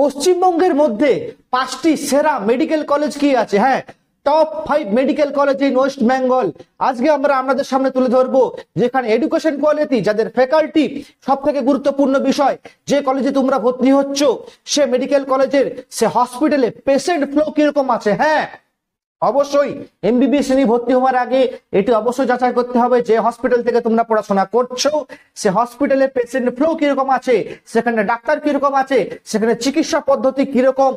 পশ্চিমবঙ্গের মধ্যে পাঁচটি সেরা মেডিকেল কলেজ কি আছে হ্যাঁ top five medical college in West Bengal আজকে আমরা আপনাদের সামনে তুলে ধরবো যেখানে এডুকেশন কোয়ালিটি যাদের ফ্যাকাল্টি সব থেকে গুরুত্বপূর্ণ বিষয় যে কলেজে তোমরা ভর্তি হচ্ছ সে মেডিকেল কলেজের সে হসপিটালে পেশেন্ট ফ্লো কিরকম আছে হ্যাঁ অবশ্যই এমবিবিএস নিয়ে ভর্তি হওয়ার আগে এটি অবশ্যই যাচাই করতে হবে যে হসপিটাল থেকে তোমরা পড়াশোনা করছো সে হসপিটালে পেশেন্ট ফ্লো কিরকম আছে সেখানে ডাক্তার কিরকম আছে সেখানে চিকিৎসা পদ্ধতি কিরকম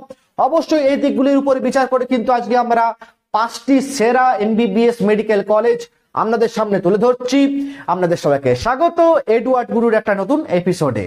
অবশ্যই এই দিকগুলির উপরে বিচার করে কিন্তু আজকে আমরা পাঁচটি সেরা এমবিবিএস মেডিকেল কলেজ আপনাদের সামনে তুলে ধরছি আপনাদের সবাইকে স্বাগত এডওয়ার্ড গুরুর একটা নতুন এপিসোডে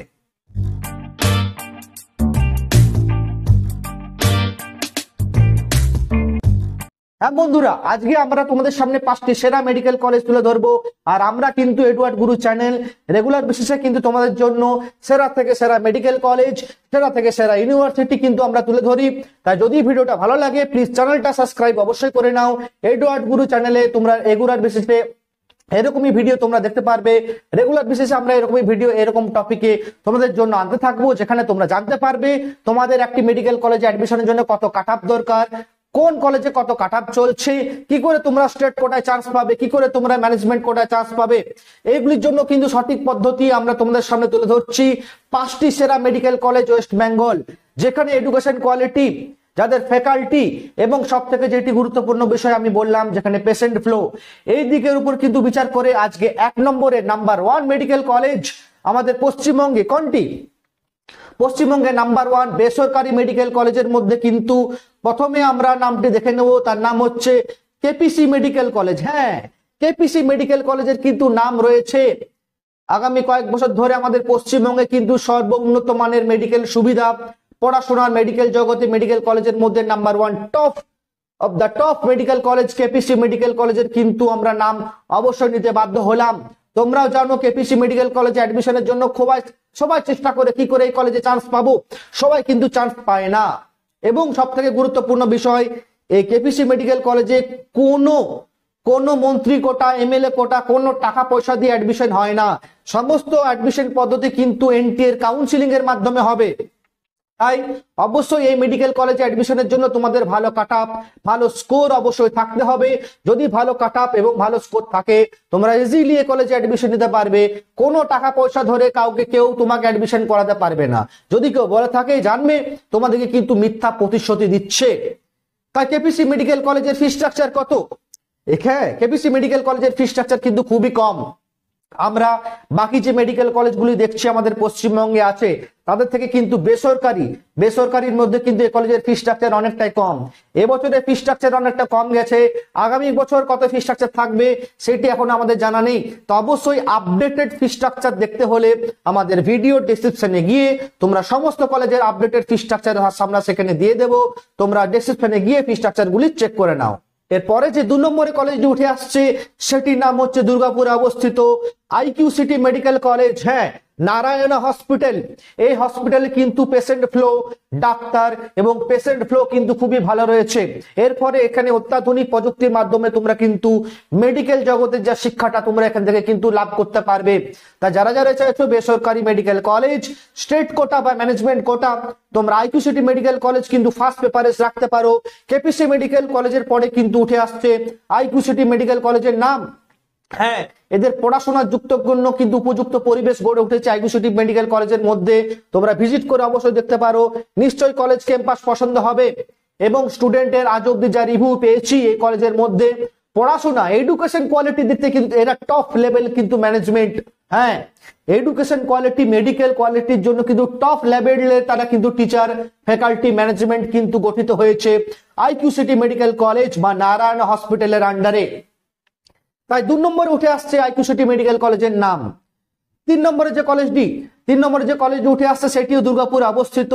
হ্যাঁ বন্ধুরা আজকে আমরা তোমাদের সামনে পাঁচটি সেরা মেডিকেল কলেজ তুলে ধরবো আর আমরা কিন্তু এডওয়ার্ড গুরু চ্যানেল রেগুলার বেসিসে কিন্তু তোমাদের জন্য সেরা থেকে সেরা মেডিকেল কলেজ সেরা থেকে সেরা ইউনিভার্সিটি কিন্তু আমরা তুলে ধরি তাই যদি ভিডিওটা ভালো লাগে প্লিজ চ্যানেলটা সাবস্ক্রাইব অবশ্যই করে নাও এডওয়ার্ড গুরু চ্যানেলে তোমরা রেগুলার বেসিসে এরকমই ভিডিও তোমরা দেখতে পারবে রেগুলার বিশেষে আমরা এরকমই ভিডিও এরকম টপিকে তোমাদের জন্য আনতে থাকবো যেখানে তোমরা জানতে পারবে তোমাদের একটি মেডিকেল কলেজে অ্যাডমিশনের জন্য কত কাট দরকার কোন কলেজে কত কাট চলছে কি করে তোমরা স্টেট কোটায় চান্স পাবে কি করে তোমরা ম্যানেজমেন্ট কোটায় চান্স পাবে এইগুলির জন্য কিন্তু সঠিক পদ্ধতি আমরা তোমাদের সামনে তুলে ধরছি পাঁচটি সেরা মেডিকেল কলেজ ওয়েস্ট বেঙ্গল যেখানে এডুকেশন কোয়ালিটি যাদের ফ্যাকাল্টি এবং সব থেকে যেটি গুরুত্বপূর্ণ বিষয় আমি বললাম যেখানে পেশেন্ট ফ্লো এই দিকের উপর কিন্তু বিচার করে আজকে এক নম্বরে নাম্বার ওয়ান মেডিকেল কলেজ আমাদের পশ্চিমবঙ্গে কোনটি পশ্চিমবঙ্গে নাম্বার ওয়ান বেসরকারি মেডিকেল কলেজের মধ্যে কিন্তু প্রথমে আমরা নামটি দেখে নেব তার নাম হচ্ছে কেপিসি মেডিকেল কলেজ হ্যাঁ কেপিসি মেডিকেল কলেজের কিন্তু নাম রয়েছে আগামী কয়েক বছর ধরে আমাদের পশ্চিমবঙ্গে কিন্তু সর্বোন্নত মানের মেডিকেল সুবিধা পড়াশোনার মেডিকেল জগতে মেডিকেল কলেজের মধ্যে number one top of the top medical college KPC medical কলেজের কিন্তু আমরা নাম অবশ্যই নিতে বাধ্য হলাম তোমরাও জানো কেপিসি মেডিকেল কলেজে অ্যাডমিশনের জন্য খোবাই সবাই চেষ্টা করে কি করে এই কলেজে চান্স পাবো সবাই কিন্তু চান্স পায় না এবং সব থেকে গুরুত্বপূর্ণ বিষয় এই কেপিসি মেডিকেল কলেজে কোনো কোনো মন্ত্রী কোটা এমএলএ কোটা কোনো টাকা পয়সা দিয়ে অ্যাডমিশন হয় না সমস্ত অ্যাডমিশন পদ্ধতি কিন্তু এনটিএর কাউন্সিলিং এর মাধ্যমে হবে তাই অবশ্যই এই মেডিকেল কলেজে অ্যাডমিশনের জন্য তোমাদের ভালো কাট আপ ভালো স্কোর অবশ্যই থাকতে হবে যদি ভালো কাট এবং ভালো স্কোর থাকে তোমরা ইজিলি এই কলেজে অ্যাডমিশন নিতে পারবে কোনো টাকা পয়সা ধরে কাউকে কেউ তোমাকে অ্যাডমিশন করাতে পারবে না যদি কেউ বলে থাকে জানবে তোমাদেরকে কিন্তু মিথ্যা প্রতিশ্রুতি দিচ্ছে তাই কেপিসি মেডিকেল কলেজের ফি স্ট্রাকচার কত এখানে কেপিসি মেডিকেল কলেজের ফি স্ট্রাকচার কিন্তু খুবই কম আমরা বাকি যে মেডিকেল কলেজগুলি দেখছি আমাদের পশ্চিমবঙ্গে আছে তাদের থেকে কিন্তু বেসরকারি বেসরকারির মধ্যে কিন্তু এই কলেজের ফি স্ট্রাকচার অনেকটাই কম এবছরে ফি স্ট্রাকচার অনেকটা কম গেছে আগামী বছর কত ফি স্ট্রাকচার থাকবে সেটি এখন আমাদের জানা নেই তো অবশ্যই আপডেটেড ফি স্ট্রাকচার দেখতে হলে আমাদের ভিডিও ডিসক্রিপশনে গিয়ে তোমরা সমস্ত কলেজের আপডেটেড ফি স্ট্রাকচার আমরা সেখানে দিয়ে দেব তোমরা ডিসক্রিপশনে গিয়ে ফি স্ট্রাকচারগুলি চেক করে নাও এরপরে যে দু নম্বরে কলেজটি উঠে আসছে সেটির নাম হচ্ছে দুর্গাপুরে অবস্থিত আইকিউ সিটি মেডিকেল কলেজ হ্যাঁ নারায়ণা হসপিটাল এই হসপিটালে কিন্তু পেশেন্ট ফ্লো ডাক্তার এবং পেশেন্ট ফ্লো কিন্তু খুবই ভালো রয়েছে এরপরে এখানে অত্যাধুনিক প্রযুক্তির মাধ্যমে তোমরা কিন্তু মেডিকেল জগতের যা শিক্ষাটা তোমরা এখান থেকে কিন্তু লাভ করতে পারবে তা যারা যারা চাইছো বেসরকারি মেডিকেল কলেজ স্টেট কোটা বা ম্যানেজমেন্ট কোটা তোমরা আইকিউসিটি মেডিকেল কলেজ কিন্তু ফার্স্ট প্রেফারেন্স রাখতে পারো কেপিসি মেডিকেল কলেজের পরে কিন্তু উঠে আসছে আইকিউসিটি মেডিকেল কলেজের নাম হ্যাঁ এদের পড়াশোনার যুক্ত জন্য কিন্তু উপযুক্ত পরিবেশ গড়ে উঠেছে আইগুসিটিভ মেডিকেল কলেজের মধ্যে তোমরা ভিজিট করে অবশ্যই দেখতে পারো নিশ্চয়ই কলেজ ক্যাম্পাস পছন্দ হবে এবং স্টুডেন্টের আজ অব্দি যা রিভিউ পেয়েছি এই কলেজের মধ্যে পড়াশোনা এডুকেশন কোয়ালিটি দিতে কিন্তু এরা টপ লেভেল কিন্তু ম্যানেজমেন্ট হ্যাঁ এডুকেশন কোয়ালিটি মেডিকেল কোয়ালিটির জন্য কিন্তু টপ লেভেলে তারা কিন্তু টিচার ফ্যাকাল্টি ম্যানেজমেন্ট কিন্তু গঠিত হয়েছে আইকিউ সিটি মেডিকেল কলেজ বা নারায়ণ হসপিটালের আন্ডারে তাই দু নম্বরে উঠে আসছে আইকুশটি মেডিকেল কলেজের নাম তিন নম্বরে যে কলেজটি তিন নম্বরে যে কলেজ উঠে আসছে সেটিও দুর্গাপুর অবস্থিত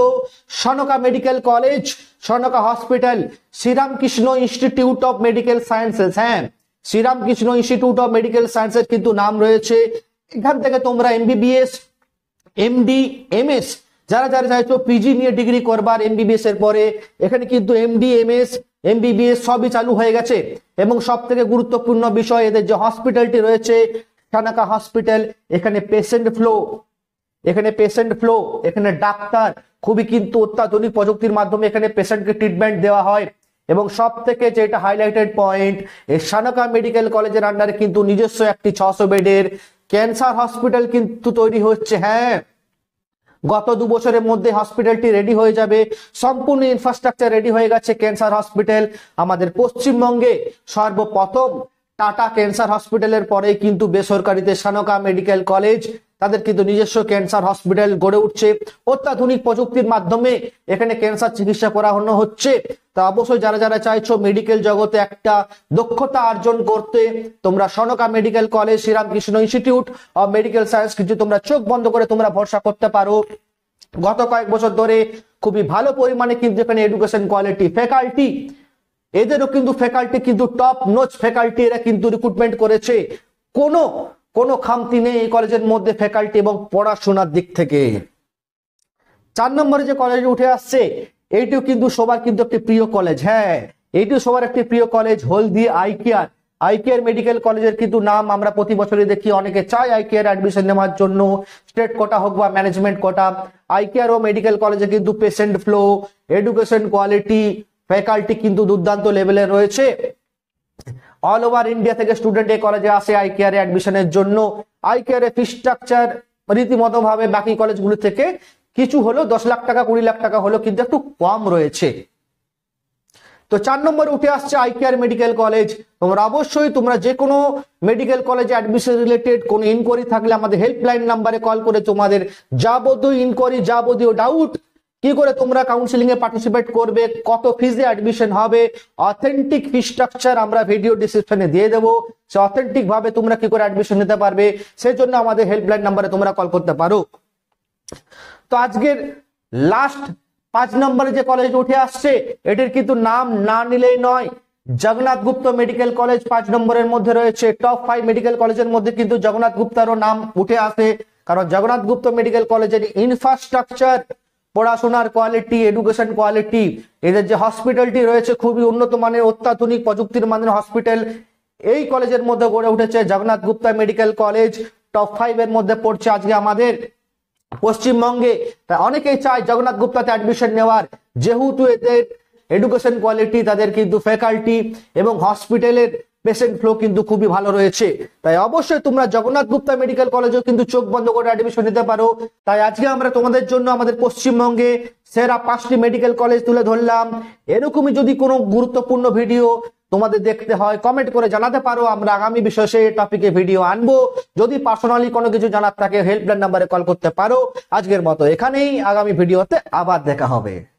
Sanka medical college Sanka hospital Sri Ramakrishna institute of medical sciences হ্যাঁ শ্রীরামকৃষ্ণ ইনস্টিটিউট অফ মেডিকেল সায়েন্সের কিন্তু নাম রয়েছে এখান থেকে তোমরা এমবিবিএস এমডি এমএস যারা যারা চাইছো পিজি নিয়ে ডিগ্রি করবার এমবিবিএস এর পরে এখানে কিন্তু এমডি এমএস এমবিবিএস সবই চালু হয়ে গেছে এবং সব থেকে গুরুত্বপূর্ণ বিষয় এদের যে হসপিটালটি রয়েছে টানাকা হসপিটাল এখানে পেশেন্ট ফ্লো এখানে পেশেন্ট ফ্লো এখানে ডাক্তার খুবই কিন্তু অত্যাধুনিক প্রযুক্তির মাধ্যমে এখানে পেশেন্টকে ট্রিটমেন্ট দেওয়া হয় এবং সব থেকে যেটা হাইলাইটেড পয়েন্ট সানকা মেডিকেল কলেজের আন্ডারে কিন্তু নিজস্ব একটি ছশো বেডের ক্যান্সার হসপিটাল কিন্তু তৈরি হচ্ছে হ্যাঁ গত দু বছরের মধ্যে হসপিটালটি রেডি হয়ে যাবে সম্পূর্ণ ইনফ্রাস্ট্রাকচার রেডি হয়ে গেছে ক্যান্সার হসপিটাল আমাদের পশ্চিমবঙ্গে সর্বপ্রথম টাটা ক্যান্সার হসপিটালের পরে কিন্তু বেসরকারিতে সানকা মেডিকেল কলেজ তাদের কিন্তু নিজস্ব ক্যান্সার হসপিটাল গড়ে উঠছে অত্যাধুনিক প্রযুক্তির মাধ্যমে এখানে ক্যান্সার চিকিৎসা করানো হচ্ছে তা অবশ্যই যারা যারা চাইছো মেডিকেল জগতে একটা দক্ষতা অর্জন করতে তোমরা Sanka medical college Sri Ramakrishna institute of medical science কিছু তোমরা চোখ বন্ধ করে তোমরা ভরসা করতে পারো গত কয়েক বছর ধরে খুবই ভালো পরিমাণে কিন্তু এখানে এডুকেশন কোয়ালিটি ফ্যাকাল্টি এদেরও কিন্তু ফ্যাকাল্টি কিন্তু টপ নোচ ফ্যাকাল্টি এরা কিন্তু রিক্রুটমেন্ট করেছে কোনো কোনো খামতি নেই এই কলেজের মধ্যে ফ্যাকাল্টি এবং পড়াশোনার দিক থেকে চার নম্বরে যে কলেজ উঠে আসছে এইটিও কিন্তু সবার কিন্তু একটি প্রিয় কলেজ হ্যাঁ এইটিও সবার একটি প্রিয় কলেজ হলদি আইকিয়ার আইকেয়ার মেডিকেল কলেজের কিন্তু নাম আমরা প্রতি বছরই দেখি অনেকে চায় আইকেয়ার অ্যাডমিশন নেওয়ার জন্য স্টেট কোটা হোক বা ম্যানেজমেন্ট কোটা আইকেয়ার ও মেডিকেল কলেজে কিন্তু patient flow education quality faculty কিন্তু দুর্দান্ত লেভেলে রয়েছে অল ওভার ইন্ডিয়া থেকে স্টুডেন্ট এই কলেজে আসে আইকেয়ারে অ্যাডমিশনের জন্য আইকেয়ারে ফি স্ট্রাকচার রীতিমতো ভাবে বাকি কলেজগুলো থেকে কিছু হলো দশ লাখ টাকা কুড়ি লাখ টাকা হলো কিন্তু একটু কম রয়েছে তো চার নম্বর উঠে আসছে আইকেআর মেডিকেল কলেজ তোমরা অবশ্যই তোমরা যে কোনো মেডিকেল কলেজে অ্যাডমিশন রিলেটেড কোনো ইনকোয়ারি থাকলে আমাদের হেল্পলাইন নাম্বারে কল করে তোমাদের যাবতীয় ইনকোয়ারি যাবতীয় ডাউট কি করে তোমরা কাউন্সিলিং এ পার্টিসিপেট করবে কত ফিজে অ্যাডমিশন হবে অথেন্টিক ফি স্ট্রাকচার আমরা ভিডিও ডিসক্রিপশনে দিয়ে দেবো সে অথেন্টিক ভাবে তোমরা কি করে অ্যাডমিশন নিতে পারবে সেই জন্য আমাদের হেল্পলাইন নাম্বারে তোমরা কল করতে পারো তো আজকের লাস্ট পাঁচ নম্বরে যে কলেজ উঠে আসছে এটির কিন্তু নাম না নিলেই নয় জগন্নাথ গুপ্ত মেডিকেল কলেজ পাঁচ নম্বরের মধ্যে রয়েছে টপ ফাইভ মেডিকেল কলেজের মধ্যে কিন্তু জগন্নাথ গুপ্তারও নাম উঠে আসে কারণ জগন্নাথ গুপ্ত মেডিকেল কলেজের ইনফ্রাস্ট্রাকচার পড়াশোনার কোয়ালিটি এডুকেশন কোয়ালিটি এদের যে হসপিটালটি রয়েছে খুবই উন্নত মানের অত্যাধুনিক প্রযুক্তির মানের হসপিটাল এই কলেজের মধ্যে গড়ে উঠেছে Jagannath Gupta medical college top five এর মধ্যে পড়ছে আজকে আমাদের পশ্চিমবঙ্গে অনেকেই চায় জগন্নাথ গুপ্তাতে অ্যাডমিশন নেওয়ার যেহেতু এদের এডুকেশন কোয়ালিটি তাদের কিন্তু ফ্যাকাল্টি এবং হসপিটালের পেশেন্ট ফ্লো কিন্তু খুবই ভালো রয়েছে তাই অবশ্যই তোমরা জগন্নাথ গুপ্তা মেডিকেল কলেজেও কিন্তু চোখ বন্ধ করে অ্যাডমিশন নিতে পারো তাই আজকে আমরা তোমাদের জন্য আমাদের পশ্চিমবঙ্গে সেরা পাঁচটি মেডিকেল কলেজ তুলে ধরলাম এরকমই যদি কোনো গুরুত্বপূর্ণ ভিডিও তোমাদের দেখতে হয় কমেন্ট করে জানাতে পারো আমরা আগামী বিষয়ে সেই টপিকে ভিডিও আনবো যদি পার্সোনালি কোনো কিছু জানার থাকে হেল্পলাইন নাম্বারে কল করতে পারো আজকের মতো এখানেই আগামী ভিডিওতে আবার দেখা হবে